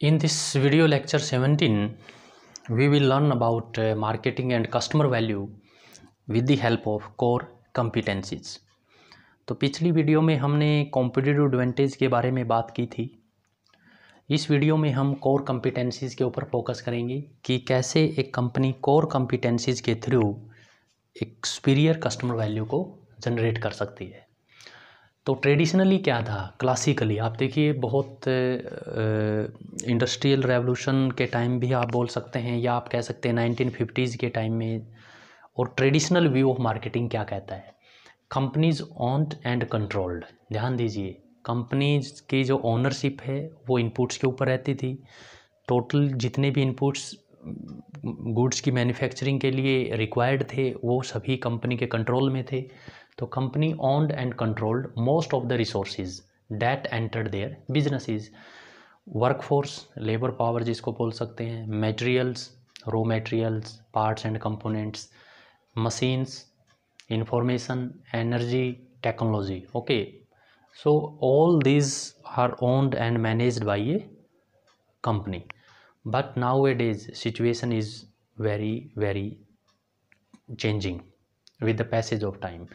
In this video lecture 17, we will learn about uh, marketing and customer value with the help of core competencies. तो पिछली video में हमने competitive advantage के बारे में बात की थी इस वीडियो में हम कोर कम्पिटेंसीज़ के ऊपर फोकस करेंगे कि कैसे एक कंपनी कोर कम्पिटेंसीज़ के थ्रू एक सुपीरियर कस्टमर वैल्यू को जनरेट कर सकती है तो ट्रेडिशनली क्या था क्लासिकली आप देखिए बहुत इंडस्ट्रियल रेवोल्यूशन के टाइम भी आप बोल सकते हैं या आप कह सकते हैं नाइनटीन फिफ्टीज़ के टाइम में और ट्रेडिशनल व्यू ऑफ मार्केटिंग क्या कहता है कंपनीज ऑन्ड एंड कंट्रोल्ड ध्यान दीजिए कंपनीज की जो ओनरशिप है वो इनपुट्स के ऊपर रहती थी टोटल जितने भी इनपुट्स गुड्स mm, की मैन्युफैक्चरिंग के लिए रिक्वायर्ड थे वो सभी कंपनी के कंट्रोल में थे तो company owned and controlled most of the resources that entered their businesses workforce labour power जिसको बोल सकते हैं materials raw materials parts and components machines information energy technology okay so all these are owned and managed by a company but nowadays situation is very very changing with the passage of time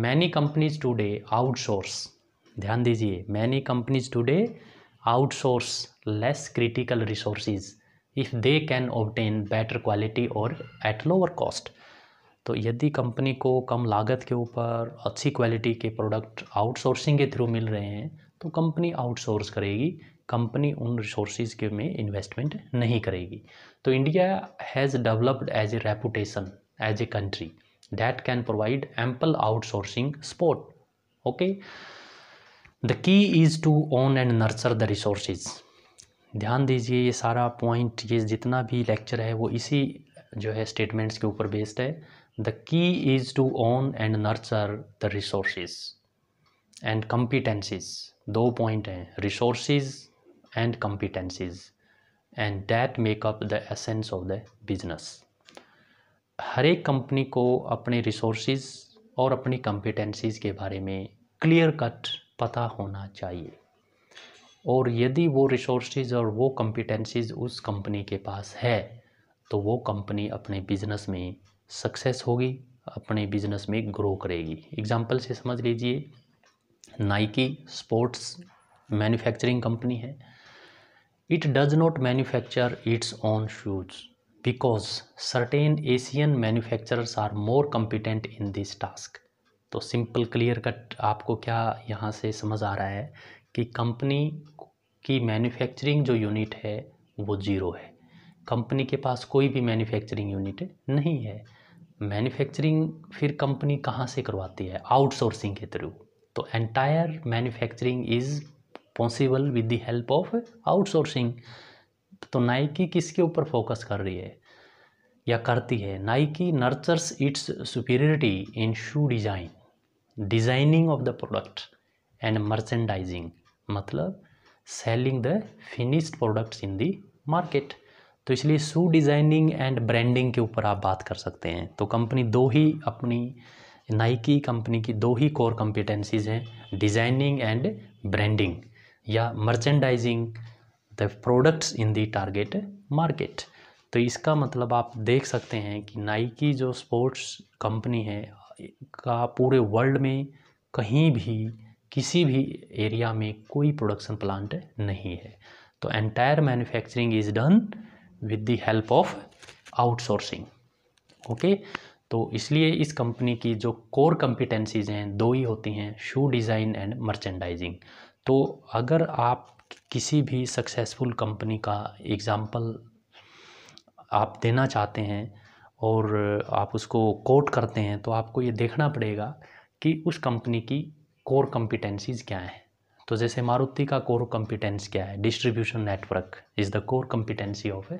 many companies today outsource ध्यान दीजिए many companies today outsource less critical resources if they can obtain better quality और at lower cost तो यदि company को कम लागत के ऊपर अच्छी क्वालिटी के प्रोडक्ट आउटसोर्सिंग के थ्रू मिल रहे हैं तो कंपनी आउटसोर्स करेगी कंपनी उन रिसोर्सेज के में इन्वेस्टमेंट नहीं करेगी तो India has developed as a reputation as a country that can provide ample outsourcing support okay the key is to own and nurture the resources ध्यान दीजिए ये सारा पॉइंट ये जितना भी लेक्चर है वो इसी जो है स्टेटमेंट्स के ऊपर बेस्ड है the key is to own and nurture the resources and competencies दो पॉइंट हैं resources and competencies and that make up the essence of the business हर एक कंपनी को अपने रिसोर्सेज और अपनी कंपिटेंसीज़ के बारे में क्लियर कट पता होना चाहिए और यदि वो रिसोर्सेज और वो कंपिटेंसीज उस कंपनी के पास है तो वो कंपनी अपने बिजनेस में सक्सेस होगी अपने बिजनेस में ग्रो करेगी एग्जाम्पल से समझ लीजिए नाइकी स्पोर्ट्स मैन्युफैक्चरिंग कंपनी है it does not manufacture its own shoes because certain Asian manufacturers are more competent in this task तो सिंपल क्लियर कट आपको क्या यहाँ से समझ आ रहा है कि कंपनी की मैन्युफैक्चरिंग जो यूनिट है वो ज़ीरो है कंपनी के पास कोई भी मैन्युफैक्चरिंग यूनिट नहीं है मैन्युफैक्चरिंग फिर कंपनी कहाँ से करवाती है आउटसोर्सिंग के थ्रू तो entire manufacturing is possible with the help of outsourcing तो नाइकी किसके ऊपर फोकस कर रही है या करती है Nike nurtures its superiority in shoe design designing of the product and merchandising मतलब selling the finished products in the market तो इसलिए शू डिज़ाइनिंग एंड ब्रांडिंग के ऊपर आप बात कर सकते हैं तो कंपनी दो ही अपनी नाइकी कंपनी की दो ही कोर कॉम्पिटेंसीज हैं डिज़ाइनिंग एंड ब्रांडिंग या merchandising the products in the target market तो इसका मतलब आप देख सकते हैं कि नाइकी जो स्पोर्ट्स कंपनी है का पूरे वर्ल्ड में कहीं भी किसी भी एरिया में कोई प्रोडक्शन प्लांट नहीं है तो entire manufacturing is done with the help of outsourcing okay तो इसलिए इस कंपनी की जो कोर कम्पिटेंसीज हैं दो ही होती हैं शू डिज़ाइन एंड मर्चेंडाइजिंग तो अगर आप किसी भी सक्सेसफुल कंपनी का एग्ज़ाम्पल आप देना चाहते हैं और आप उसको कोट करते हैं तो आपको ये देखना पड़ेगा कि उस कंपनी की कोर कम्पिटेंसीज़ क्या हैं तो जैसे मारुति का कोर कम्पिटेंस क्या है distribution network is the core competency of a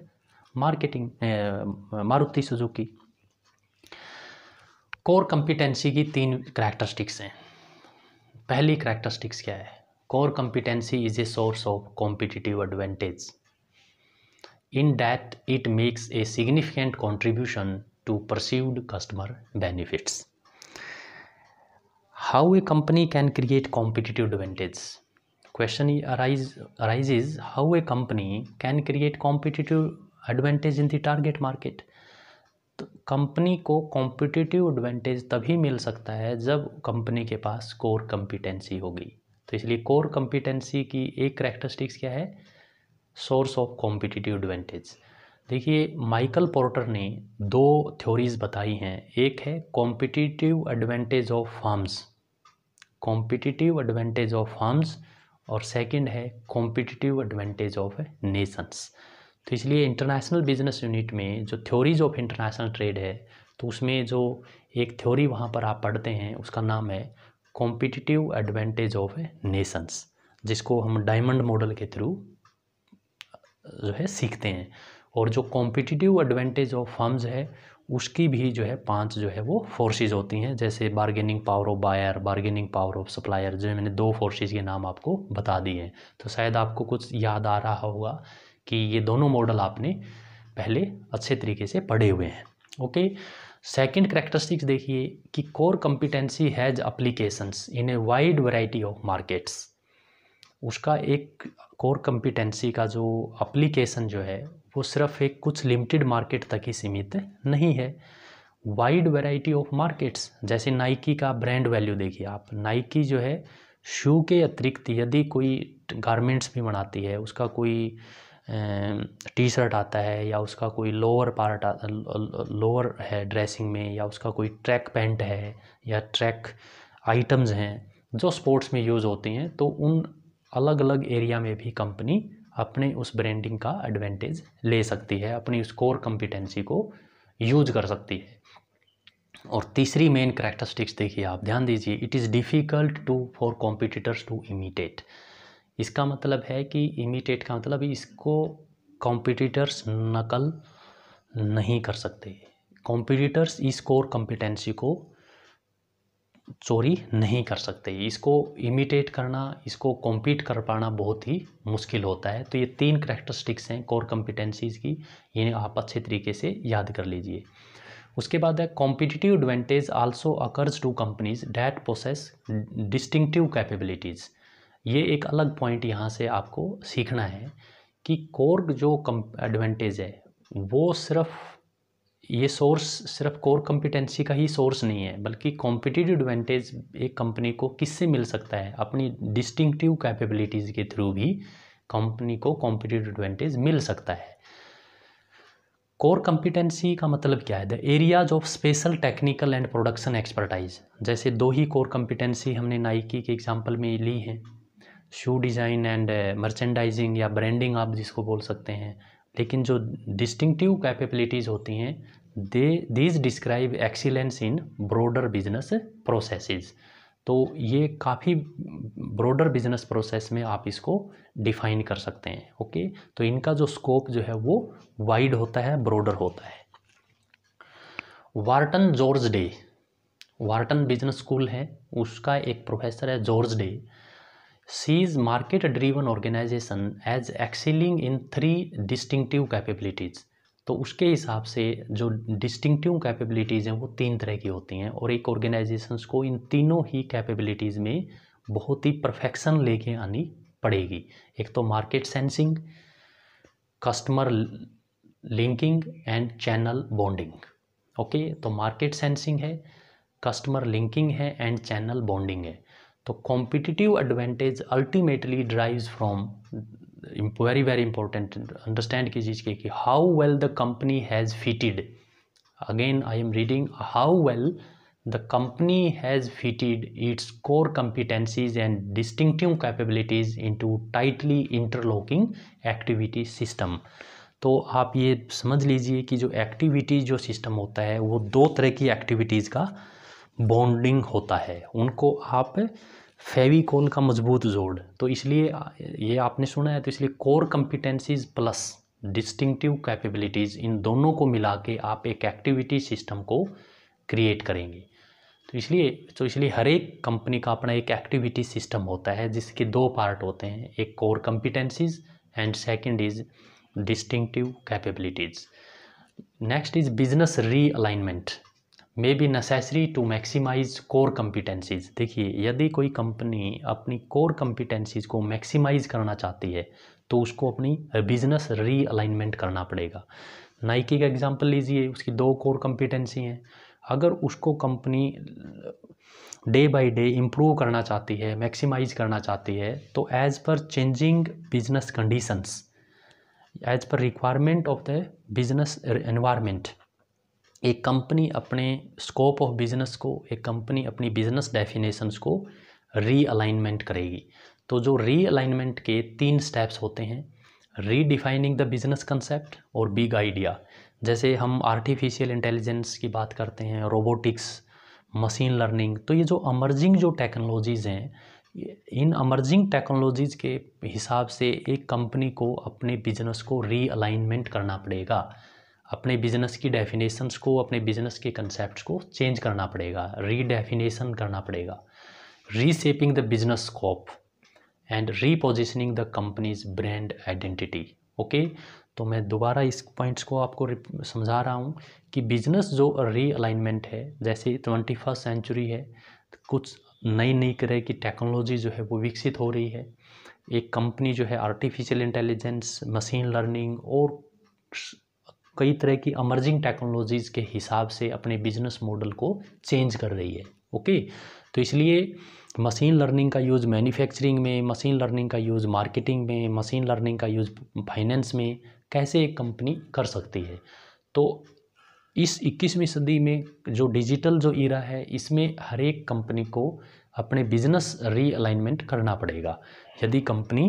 marketing Maruti Suzuki core competency की तीन करैक्टरिस्टिक्स हैं पहली करैक्टरिस्टिक्स क्या है core competency is a source of competitive advantage in that it makes a significant contribution to perceived customer benefits how a company can create competitive advantage question arise, arises how a company can create competitive advantage in the target market तो company को competitive advantage तभी मिल सकता है जब company के पास core competency होगी तो इसलिए कोर कॉम्पिटेंसी की एक करेक्टरिस्टिक्स क्या है सोर्स ऑफ कॉम्पिटिटिव एडवांटेज देखिए माइकल पोर्टर ने दो थ्योरीज बताई हैं एक है competitive advantage of firms competitive advantage of firms और सेकंड है कॉम्पिटिटिव एडवांटेज ऑफ नेशंस तो इसलिए इंटरनेशनल बिजनेस यूनिट में जो थ्योरीज ऑफ इंटरनेशनल ट्रेड है तो उसमें जो एक थ्योरी वहाँ पर आप पढ़ते हैं उसका नाम है competitive advantage of a nations जिसको हम डायमंड मॉडल के थ्रू जो है सीखते हैं और जो कॉम्पिटिटिव एडवांटेज ऑफ फर्म्स है उसकी भी जो है पांच जो है वो फोर्सेस होती हैं जैसे bargaining power of buyer bargaining power of supplier जो मैंने दो फोर्सेस के नाम आपको बता दिए हैं तो शायद आपको कुछ याद आ रहा होगा कि ये दोनों मॉडल आपने पहले अच्छे तरीके से पढ़े हुए हैं ओके सेकंड करेक्टरिस्टिक्स देखिए कि core competency has applications in a wide variety of markets उसका एक कोर कम्पिटेंसी का जो अप्लीकेशन जो है वो सिर्फ एक कुछ लिमिटेड मार्केट तक ही सीमित नहीं है वाइड वैरायटी ऑफ मार्केट्स जैसे नाइकी का ब्रांड वैल्यू देखिए आप नाइकी जो है शू के अतिरिक्त यदि कोई गारमेंट्स भी बनाती है उसका कोई टी शर्ट आता है या उसका कोई लोअर पार्ट लोअर है ड्रेसिंग में या उसका कोई ट्रैक पैंट है या ट्रैक आइटम्स हैं जो स्पोर्ट्स में यूज़ होती हैं तो उन अलग अलग एरिया में भी कंपनी अपने उस ब्रांडिंग का एडवांटेज ले सकती है अपनी उस कोर कम्पिटेंसी को यूज कर सकती है और तीसरी मेन करेक्टरिस्टिक्स देखिए आप ध्यान दीजिए it is difficult to for competitors to imitate इसका मतलब है कि इमिटेट का मतलब इसको कॉम्पिटिटर्स नकल नहीं कर सकते कॉम्पिटिटर्स इस कोर कॉम्पिटेंसी को चोरी नहीं कर सकते इसको इमिटेट करना इसको कॉम्पीट कर पाना बहुत ही मुश्किल होता है तो ये तीन करेक्टरिस्टिक्स हैं कोर कॉम्पिटेंसीज़ की इन्हें आप अच्छे तरीके से याद कर लीजिए उसके बाद है competitive advantage also occurs to companies that process distinctive capabilities ये एक अलग पॉइंट यहाँ से आपको सीखना है कि कोर जो कम एडवांटेज है वो सिर्फ ये सोर्स सिर्फ कोर कॉम्पिटेंसी का ही सोर्स नहीं है बल्कि कॉम्पिटिटिव एडवांटेज एक कंपनी को किससे मिल सकता है अपनी डिस्टिंक्टिव कैपेबिलिटीज़ के थ्रू भी कंपनी को कॉम्पिटिटिव एडवांटेज मिल सकता है कोर कॉम्पिटेंसी का मतलब क्या है the areas of special technical and production expertise जैसे दो ही कोर कॉम्पिटेंसी हमने नाइकी के एग्जाम्पल में ली हैं शू डिज़ाइन एंड मर्चेंडाइजिंग या ब्रांडिंग आप जिसको बोल सकते हैं लेकिन जो डिस्टिंक्टिव कैपेबिलिटीज़ होती हैं they these describe excellence in broader business processes तो ये काफ़ी ब्रॉडर बिजनेस प्रोसेस में आप इसको डिफाइन कर सकते हैं ओके तो इनका जो स्कोप जो है वो वाइड होता है ब्रॉडर होता है Wharton George Day Wharton business school है उसका एक प्रोफेसर है George Day sees market driven organisation as excelling in three distinctive capabilities तो उसके हिसाब से जो डिस्टिंगटिव कैपेबिलिटीज़ हैं वो तीन तरह की होती हैं और एक ऑर्गेनाइजेशंस को इन तीनों ही कैपेबिलिटीज़ में बहुत ही परफेक्शन लेके आनी पड़ेगी एक तो market sensing customer linking and channel bonding okay तो मार्केट सेंसिंग है कस्टमर लिंकिंग है एंड चैनल बॉन्डिंग है तो competitive advantage ultimately drives from very very important understand की चीज़ के कि how well the company has fitted again I am reading how well company has has its core competencies and and capabilities into tightly interlocking activity system तो आप ये समझ लीजिए कि जो एक्टिविटीज़ जो सिस्टम होता है वो दो तरह की एक्टिविटीज़ का बॉन्डिंग होता है उनको आप फेविकोल का मजबूत जोड़ तो इसलिए ये आपने सुना है तो इसलिए core competencies plus distinctive capabilities इन दोनों को मिला के आप एक एक्टिविटी सिस्टम को क्रिएट करेंगे तो इसलिए तो इसलिए हर एक कंपनी का अपना एक एक्टिविटी सिस्टम होता है जिसके दो पार्ट होते हैं एक core competencies and second is distinctive capabilities next is business realignment may be necessary to maximise core competencies देखिए यदि कोई कंपनी अपनी कोर कम्पिटेंसीज को मैक्सिमाइज करना चाहती है तो उसको अपनी बिजनेस रीअलाइनमेंट करना पड़ेगा नाइकी का एग्जांपल लीजिए उसकी दो कोर कम्पिटेंसी हैं अगर उसको company day by day improve करना चाहती है मैक्सिमाइज करना चाहती है तो as per changing business conditions as per requirement of the business environment एक कंपनी अपने स्कोप ऑफ बिज़नेस को एक कंपनी अपनी बिज़नेस डेफिनेशंस को रीअलाइनमेंट करेगी तो जो रीअलाइनमेंट के तीन स्टेप्स होते हैं रीडिफाइनिंग द बिज़नेस कंसेप्ट और बिग आइडिया जैसे हम आर्टिफिशियल इंटेलिजेंस की बात करते हैं रोबोटिक्स मशीन लर्निंग तो ये जो अमर्जिंग जो टेक्नोलॉजीज़ हैं इन अमर्जिंग टेक्नोलॉजीज़ के हिसाब से एक कंपनी को अपने बिजनेस को रीअलाइनमेंट करना पड़ेगा अपने बिजनेस की डेफिनेशंस को अपने बिजनेस के कंसेप्ट को चेंज करना पड़ेगा रीडेफिनेशन करना पड़ेगा reshaping the business scope and repositioning the company's brand identity okay तो मैं दोबारा इस पॉइंट्स को आपको समझा रहा हूँ कि बिजनेस जो रीअलाइनमेंट है जैसे ट्वेंटी फर्स्ट सेंचुरी है तो कुछ नई नई तरह की टेक्नोलॉजी जो है वो विकसित हो रही है एक कंपनी जो है आर्टिफिशियल इंटेलिजेंस मशीन लर्निंग और कई तरह की अमर्जिंग टेक्नोलॉजीज़ के हिसाब से अपने बिजनेस मॉडल को चेंज कर रही है ओके तो इसलिए मशीन लर्निंग का यूज़ मैन्युफैक्चरिंग में मशीन लर्निंग का यूज़ मार्केटिंग में मशीन लर्निंग का यूज़ फाइनेंस में कैसे एक कंपनी कर सकती है तो इस 21वीं सदी में जो डिजिटल जो इरा है इसमें हर एक कंपनी को अपने बिजनेस रीअलाइनमेंट करना पड़ेगा यदि कंपनी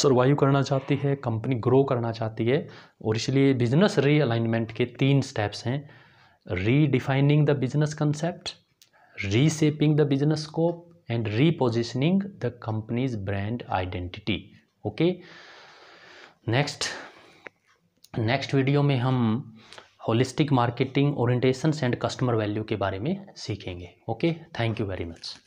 सर्वाइव करना चाहती है कंपनी ग्रो करना चाहती है और इसलिए बिजनेस रीअलाइनमेंट के तीन स्टेप्स हैं redefining the business concept reshaping the business scope and repositioning the company's brand identity okay next next video में हम holistic marketing orientations and customer value के बारे में सीखेंगे okay thank you very much